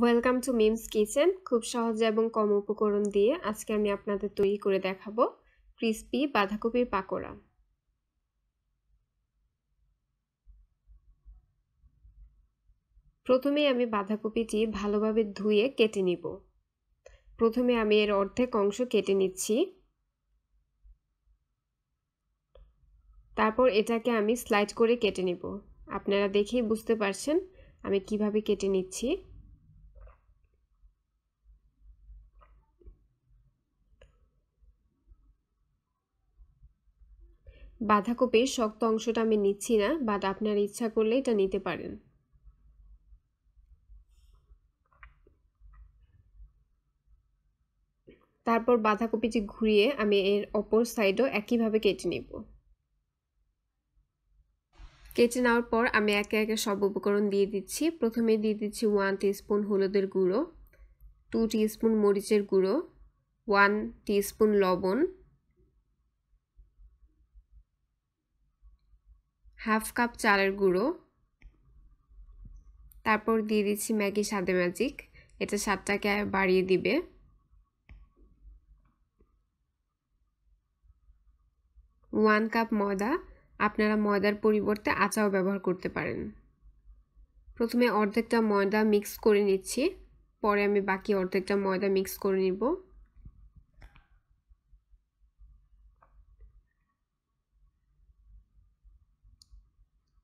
welcome to memes kitchen খুব সহজে এবং কম উপকরণ দিয়ে আজকে আমি আপনাদের তৈরি করে দেখাবো ক্রিসপি বাঁধাকপির পাকোড়া প্রথমে আমি বাঁধাকপিটি ভালোভাবে ধুয়ে কেটে নিব প্রথমে আমি এর অর্ধেক অংশ কেটে নিচ্ছি তারপর এটাকে আমি স্লাইড করে কেটে নিব আপনারা দেখেই বুঝতে পারছেন আমি কিভাবে কেটে নিচ্ছি বাঁধাকপির শক্ত অংশটা আমি নিচ্ছি না বাট আপনার ইচ্ছা করলে এটা নিতে পারেন তারপর বাঁধাকপিটি ঘুরিয়ে আমি এর অপর সাইডও একইভাবে কেটে নেব কেটে নেওয়ার পর আমি একে একে সব উপকরণ দিয়ে দিচ্ছি প্রথমে দিয়ে দিচ্ছি ওয়ান স্পুন হলুদের গুঁড়ো টু স্পুন মরিচের গুঁড়ো ওয়ান স্পুন লবণ হাফ কাপ চালের গুঁড়ো তারপর দিয়ে দিচ্ছি ম্যাগি সাদে ম্যাজিক এটা স্বাদটাকে বাড়িয়ে দিবে ওয়ান কাপ ময়দা আপনারা ময়দার পরিবর্তে আচাও ব্যবহার করতে পারেন প্রথমে অর্ধেকটা ময়দা মিক্স করে নিচ্ছি পরে আমি বাকি অর্ধেকটা ময়দা মিক্স করে নিব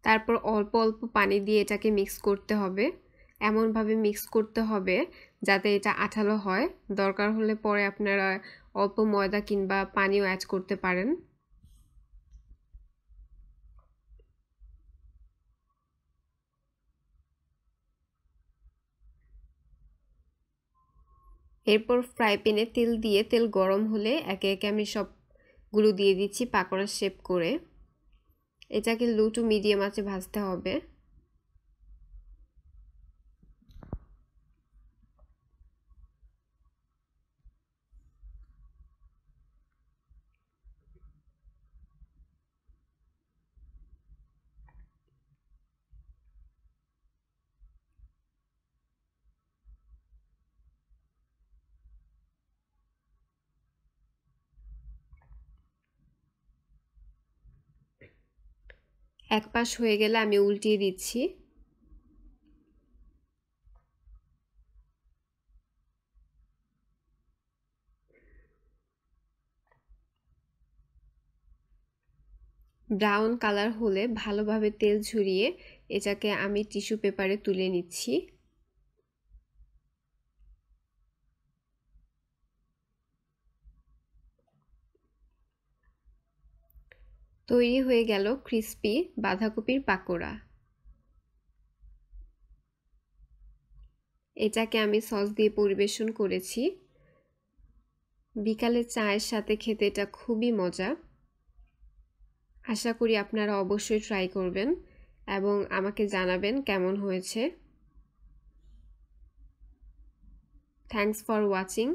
তারপর অল্প অল্প পানি দিয়ে এটাকে মিক্স করতে হবে এমনভাবে মিক্স করতে হবে যাতে এটা আঠালো হয় দরকার হলে পরে আপনারা অল্প ময়দা কিংবা পানিও অ্যাড করতে পারেন এরপর ফ্রাই প্যানে তেল দিয়ে তেল গরম হলে একে একে আমি সবগুলো দিয়ে দিচ্ছি পাকোড়া শেপ করে এটাকে লো টু মিডিয়াম আছে ভাজতে হবে এক পাশ হয়ে গেলে আমি উল্টিয়ে দিচ্ছি ব্রাউন কালার হলে ভালোভাবে তেল ঝরিয়ে এটাকে আমি টিস্যু পেপারে তুলে নিচ্ছি তৈরি হয়ে গেল ক্রিস্পি বাঁধাকপির পাকোড়া এটাকে আমি সস দিয়ে পরিবেশন করেছি বিকালে চায়ের সাথে খেতে এটা খুবই মজা আশা করি আপনারা অবশ্যই ট্রাই করবেন এবং আমাকে জানাবেন কেমন হয়েছে থ্যাংকস ফর ওয়াচিং